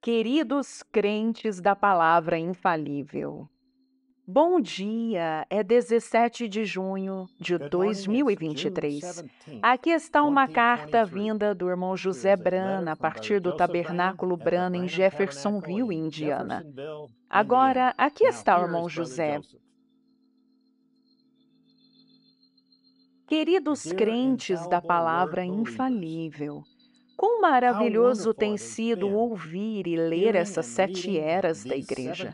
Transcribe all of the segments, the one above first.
Queridos crentes da Palavra Infalível, bom dia, é 17 de junho de 2023. Aqui está uma carta vinda do irmão José Brana, a partir do Tabernáculo Brana em Jeffersonville, Indiana. Agora, aqui está o irmão José. Queridos crentes da Palavra Infalível, Quão maravilhoso tem sido ouvir e ler essas sete eras da igreja.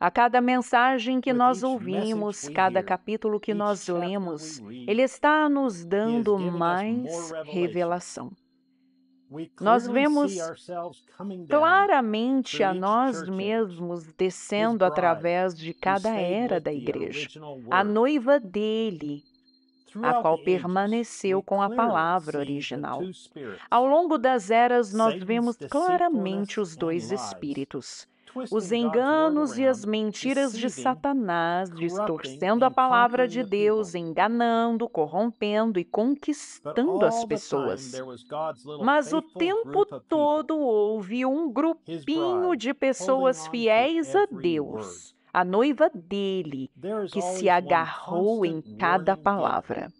A cada mensagem que nós ouvimos, cada capítulo que nós lemos, ele está nos dando mais revelação. Nós vemos claramente a nós mesmos descendo através de cada era da igreja, a noiva dele, a qual permaneceu com a palavra original. Ao longo das eras, nós vemos claramente os dois espíritos os enganos e as mentiras de Satanás, distorcendo a palavra de Deus, enganando, corrompendo e conquistando as pessoas. Mas o tempo todo houve um grupinho de pessoas fiéis a Deus, a noiva dele, que se agarrou em cada palavra.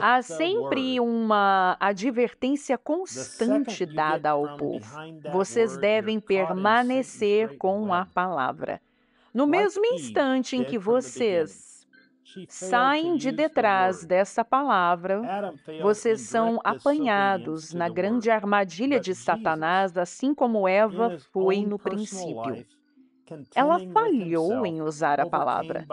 Há sempre uma advertência constante dada ao povo. Vocês devem permanecer com a palavra. No mesmo instante em que vocês saem de detrás dessa palavra, vocês são apanhados na grande armadilha de Satanás, assim como Eva foi no princípio. Ela falhou em usar a palavra.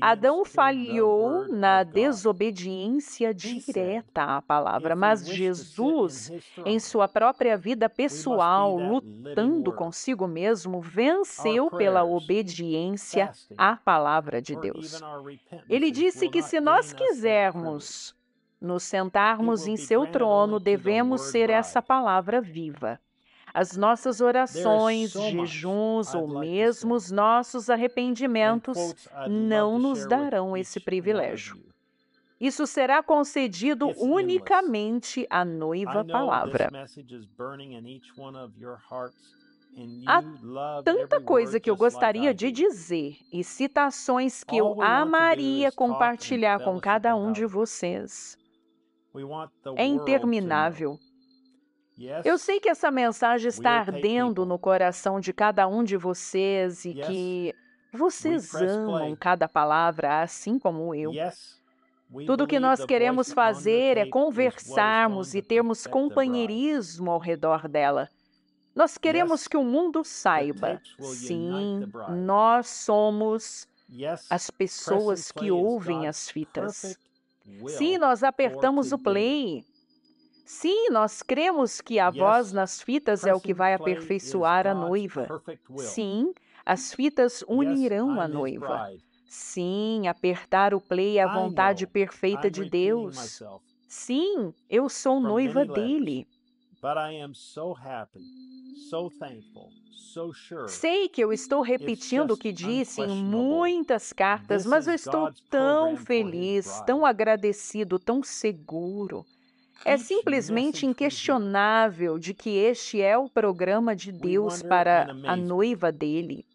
Adão falhou na desobediência direta à palavra, mas Jesus, em sua própria vida pessoal, lutando consigo mesmo, venceu pela obediência à palavra de Deus. Ele disse que se nós quisermos nos sentarmos em seu trono, devemos ser essa palavra viva as nossas orações, jejuns ou mesmo os nossos arrependimentos não nos darão esse privilégio. Isso será concedido unicamente à noiva palavra. Há tanta coisa que eu gostaria de dizer e citações que eu amaria compartilhar com cada um de vocês. É interminável. Eu sei que essa mensagem está ardendo no coração de cada um de vocês e que vocês amam cada palavra assim como eu. Tudo o que nós queremos fazer é conversarmos e termos companheirismo ao redor dela. Nós queremos que o mundo saiba. Sim, nós somos as pessoas que ouvem as fitas. Sim, nós apertamos o play Sim, nós cremos que a voz nas fitas é o que vai aperfeiçoar a noiva. Sim, as fitas unirão a noiva. Sim, apertar o play é a vontade perfeita de Deus. Sim, eu sou noiva dele. Sei que eu estou repetindo o que disse em muitas cartas, mas eu estou tão feliz, tão agradecido, tão seguro. É simplesmente inquestionável de que este é o programa de Deus para a noiva dele.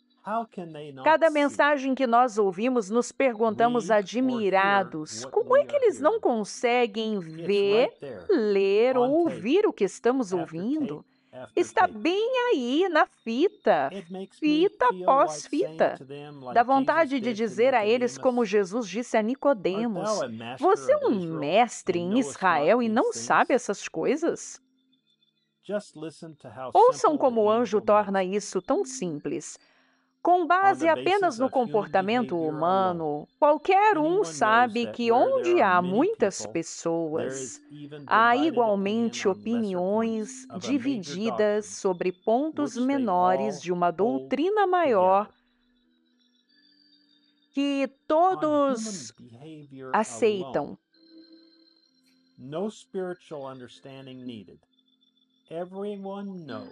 Cada mensagem que nós ouvimos, nos perguntamos admirados: como é que eles não conseguem ver, ler ou ouvir o que estamos ouvindo? está bem aí na fita, fita após fita. Da vontade de dizer a eles como Jesus disse a Nicodemos: Você é um mestre em Israel e não sabe essas coisas? Ouçam como o anjo torna isso tão simples. Com base apenas no comportamento humano, qualquer um sabe que onde há muitas pessoas, há igualmente opiniões divididas sobre pontos menores de uma doutrina maior que todos aceitam. No spiritual understanding needed.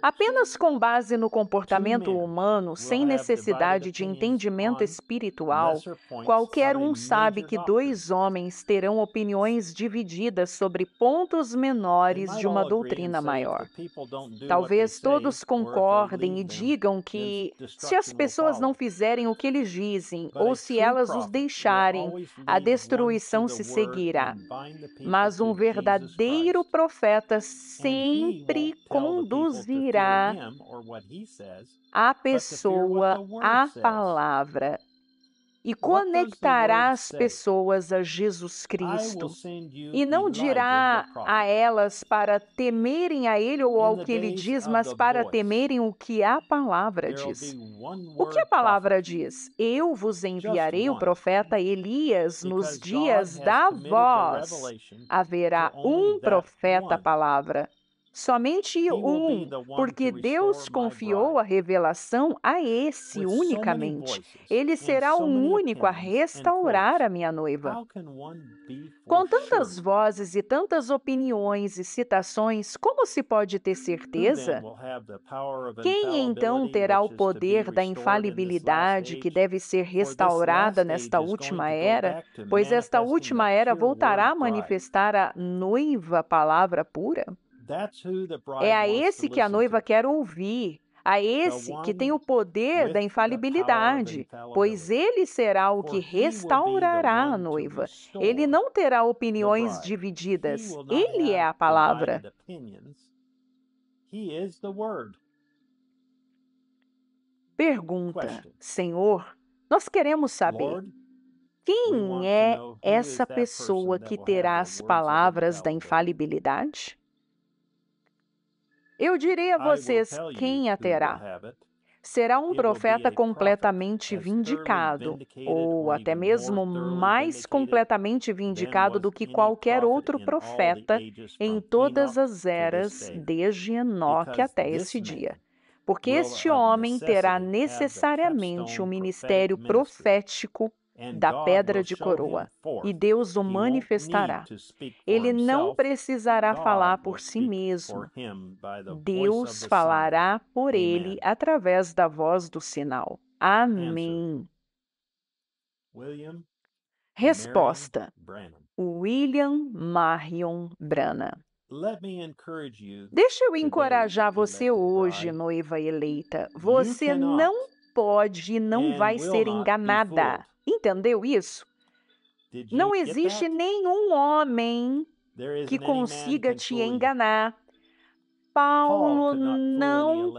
Apenas com base no comportamento humano, sem necessidade de entendimento espiritual, qualquer um sabe que dois homens terão opiniões divididas sobre pontos menores de uma doutrina maior. Talvez todos concordem e digam que, se as pessoas não fizerem o que eles dizem, ou se elas os deixarem, a destruição se seguirá. Mas um verdadeiro profeta sempre conduzirá a pessoa à palavra e conectará as pessoas a Jesus Cristo. E não dirá a elas para temerem a Ele ou ao que Ele diz, mas para temerem o que a palavra diz. O que a palavra diz? Eu vos enviarei o profeta Elias nos dias da voz. Haverá um profeta palavra Somente um, porque Deus confiou a revelação a esse unicamente. Ele será o único a restaurar a minha noiva. Com tantas vozes e tantas opiniões e citações, como se pode ter certeza? Quem então terá o poder da infalibilidade que deve ser restaurada nesta última era? Pois esta última era voltará a manifestar a noiva palavra pura? É a esse que a noiva quer ouvir, a esse que tem o poder da infalibilidade, pois ele será o que restaurará a noiva. Ele não terá opiniões divididas, ele é a palavra. Pergunta: Senhor, nós queremos saber quem é essa pessoa que terá as palavras da infalibilidade? Eu direi a vocês quem a terá. Será um profeta completamente vindicado, ou até mesmo mais completamente vindicado do que qualquer outro profeta em todas as eras, desde Enoque até esse dia. Porque este homem terá necessariamente um ministério profético da pedra de coroa, e Deus o manifestará. Ele não precisará falar por si mesmo. Deus falará por ele através da voz do sinal. Amém. Resposta: William Marion Brana. Deixa eu encorajar você hoje, noiva eleita. Você não pode e não vai ser enganada entendeu isso? Não existe nenhum homem que consiga te enganar. Paulo não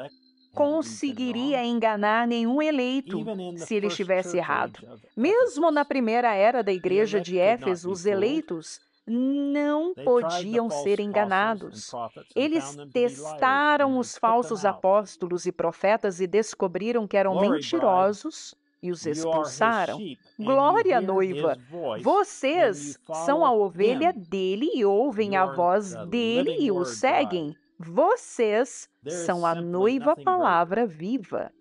conseguiria enganar nenhum eleito se ele estivesse errado. Mesmo na primeira era da igreja de Éfeso, os eleitos não podiam ser enganados. Eles testaram os falsos apóstolos e profetas e descobriram que eram mentirosos e os expulsaram. Glória, noiva! Vocês são a ovelha dele e ouvem a voz dele e o seguem. Vocês são a noiva palavra viva.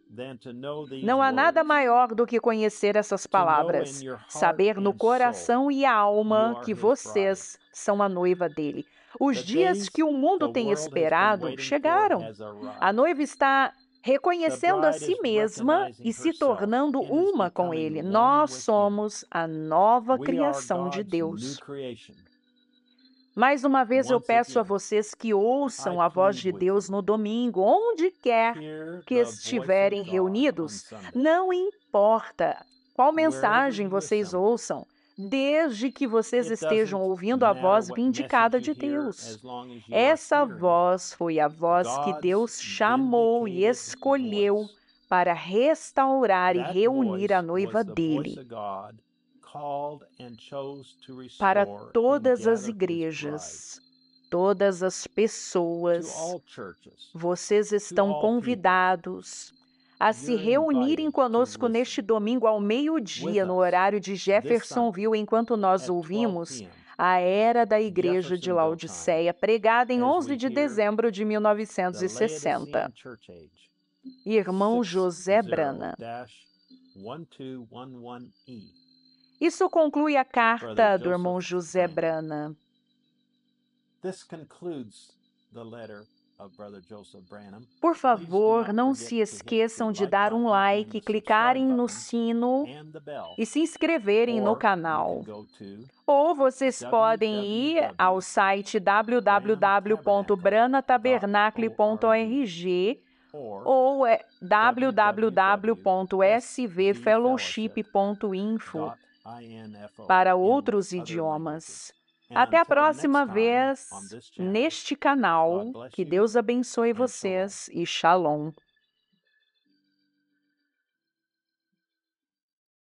Não há nada maior do que conhecer essas palavras, saber no coração e alma que vocês são a noiva dele. Os dias que o mundo tem esperado chegaram. A noiva está reconhecendo a si mesma e se tornando uma com Ele. Nós somos a nova criação de Deus. Mais uma vez eu peço a vocês que ouçam a voz de Deus no domingo, onde quer que estiverem reunidos. Não importa qual mensagem vocês ouçam, desde que vocês estejam ouvindo a voz vindicada de Deus. Essa voz foi a voz que Deus chamou e escolheu para restaurar e reunir a noiva dele. Para todas as igrejas, todas as pessoas, vocês estão convidados a se reunirem conosco neste domingo ao meio-dia, no horário de Jeffersonville, enquanto nós é ouvimos a Era da Igreja de Laodiceia, pregada em 11 de dezembro de 1960. Irmão José Brana. Isso conclui a carta do irmão José Brana. This concludes the letter por favor, não se esqueçam de dar um like, clicarem no sino e se inscreverem no canal. Ou vocês podem ir ao site www.branatabernacle.org ou é www.svfellowship.info para outros idiomas. Até a próxima vez neste canal. Que Deus abençoe vocês e Shalom.